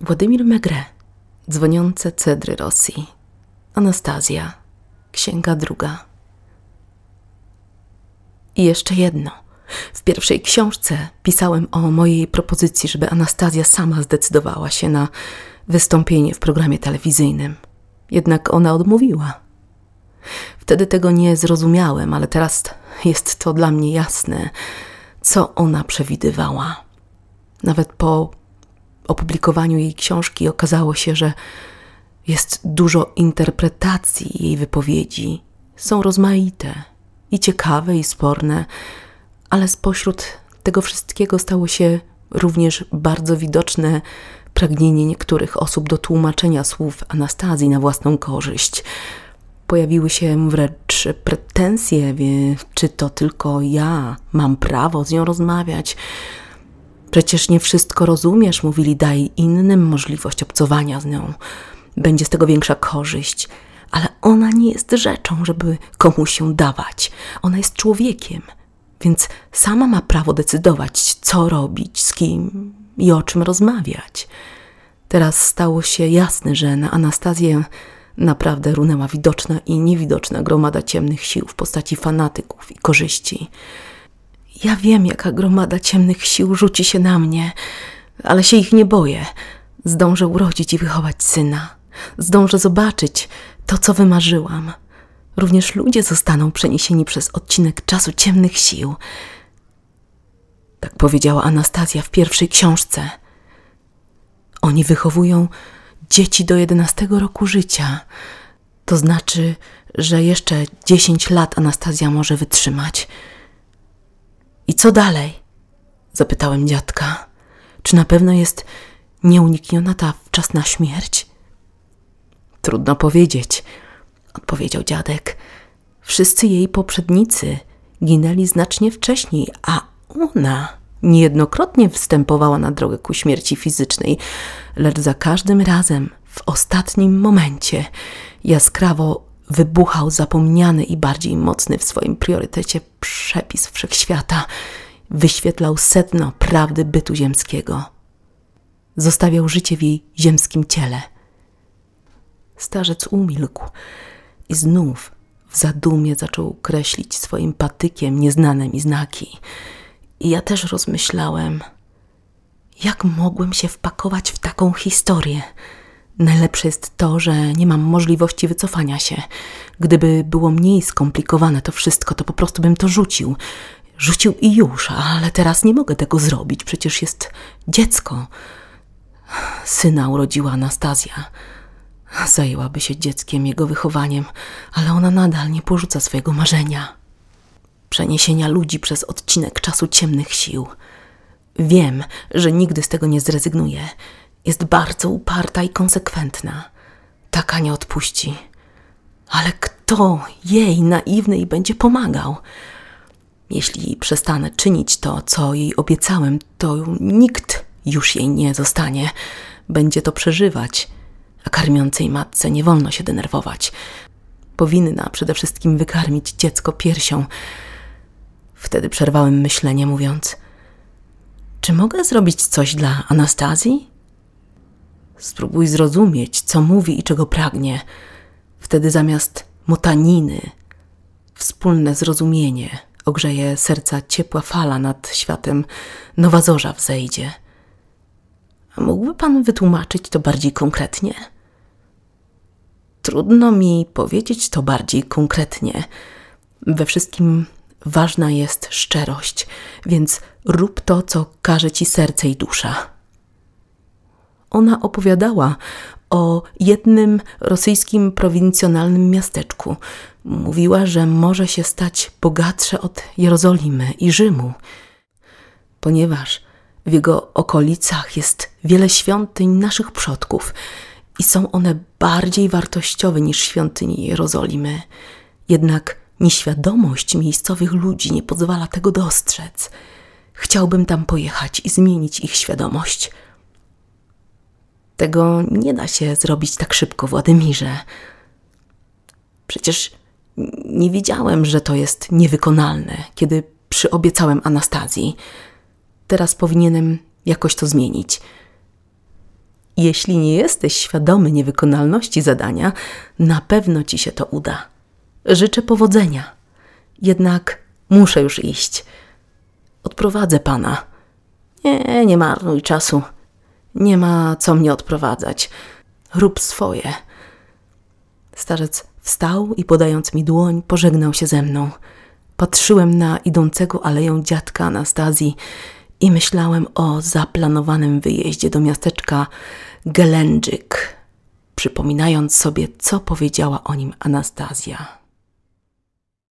Władimir Megre, dzwoniące cedry Rosji, Anastazja, księga druga. I jeszcze jedno. W pierwszej książce pisałem o mojej propozycji, żeby Anastazja sama zdecydowała się na wystąpienie w programie telewizyjnym. Jednak ona odmówiła. Wtedy tego nie zrozumiałem, ale teraz jest to dla mnie jasne, co ona przewidywała. Nawet po opublikowaniu jej książki okazało się, że jest dużo interpretacji jej wypowiedzi. Są rozmaite i ciekawe, i sporne, ale spośród tego wszystkiego stało się również bardzo widoczne pragnienie niektórych osób do tłumaczenia słów Anastazji na własną korzyść. Pojawiły się wręcz pretensje, czy to tylko ja mam prawo z nią rozmawiać, Przecież nie wszystko rozumiesz, mówili, daj innym możliwość obcowania z nią. Będzie z tego większa korzyść. Ale ona nie jest rzeczą, żeby komuś się dawać. Ona jest człowiekiem, więc sama ma prawo decydować, co robić, z kim i o czym rozmawiać. Teraz stało się jasne, że na Anastazję naprawdę runęła widoczna i niewidoczna gromada ciemnych sił w postaci fanatyków i korzyści. Ja wiem, jaka gromada ciemnych sił rzuci się na mnie, ale się ich nie boję. Zdążę urodzić i wychować syna. Zdążę zobaczyć to, co wymarzyłam. Również ludzie zostaną przeniesieni przez odcinek czasu ciemnych sił. Tak powiedziała Anastazja w pierwszej książce. Oni wychowują dzieci do jedenastego roku życia. To znaczy, że jeszcze dziesięć lat Anastazja może wytrzymać. Co dalej? Zapytałem dziadka. Czy na pewno jest nieunikniona ta wczesna śmierć? Trudno powiedzieć, odpowiedział dziadek. Wszyscy jej poprzednicy ginęli znacznie wcześniej, a ona niejednokrotnie wstępowała na drogę ku śmierci fizycznej, lecz za każdym razem w ostatnim momencie jaskrawo wybuchał zapomniany i bardziej mocny w swoim priorytecie przepis wszechświata, wyświetlał sedno prawdy bytu ziemskiego. Zostawiał życie w jej ziemskim ciele. Starzec umilkł i znów w zadumie zaczął kreślić swoim patykiem nieznane mi znaki. I ja też rozmyślałem, jak mogłem się wpakować w taką historię. Najlepsze jest to, że nie mam możliwości wycofania się. Gdyby było mniej skomplikowane to wszystko, to po prostu bym to rzucił. Rzucił i już, ale teraz nie mogę tego zrobić, przecież jest dziecko. Syna urodziła Anastazja. Zajęłaby się dzieckiem, jego wychowaniem, ale ona nadal nie porzuca swojego marzenia. Przeniesienia ludzi przez odcinek czasu ciemnych sił. Wiem, że nigdy z tego nie zrezygnuję. Jest bardzo uparta i konsekwentna. Taka nie odpuści. Ale kto jej naiwnej będzie pomagał? Jeśli przestanę czynić to, co jej obiecałem, to nikt już jej nie zostanie. Będzie to przeżywać. A karmiącej matce nie wolno się denerwować. Powinna przede wszystkim wykarmić dziecko piersią. Wtedy przerwałem myślenie, mówiąc: Czy mogę zrobić coś dla Anastazji? Spróbuj zrozumieć, co mówi i czego pragnie. Wtedy zamiast motaniny, wspólne zrozumienie ogrzeje serca ciepła fala nad światem, nowa zorza wzejdzie. A mógłby pan wytłumaczyć to bardziej konkretnie? Trudno mi powiedzieć to bardziej konkretnie. We wszystkim ważna jest szczerość, więc rób to, co każe ci serce i dusza ona opowiadała o jednym rosyjskim prowincjonalnym miasteczku. Mówiła, że może się stać bogatsze od Jerozolimy i Rzymu, ponieważ w jego okolicach jest wiele świątyń naszych przodków i są one bardziej wartościowe niż świątyni Jerozolimy. Jednak nieświadomość miejscowych ludzi nie pozwala tego dostrzec. Chciałbym tam pojechać i zmienić ich świadomość. Tego nie da się zrobić tak szybko, Władimirze. Przecież nie wiedziałem, że to jest niewykonalne, kiedy przyobiecałem Anastazji. Teraz powinienem jakoś to zmienić. Jeśli nie jesteś świadomy niewykonalności zadania, na pewno ci się to uda. Życzę powodzenia. Jednak muszę już iść. Odprowadzę pana. Nie, nie marnuj czasu. Nie ma co mnie odprowadzać. Rób swoje. Starzec wstał i podając mi dłoń, pożegnał się ze mną. Patrzyłem na idącego aleją dziadka Anastazji i myślałem o zaplanowanym wyjeździe do miasteczka Gelendżyk, przypominając sobie, co powiedziała o nim Anastazja.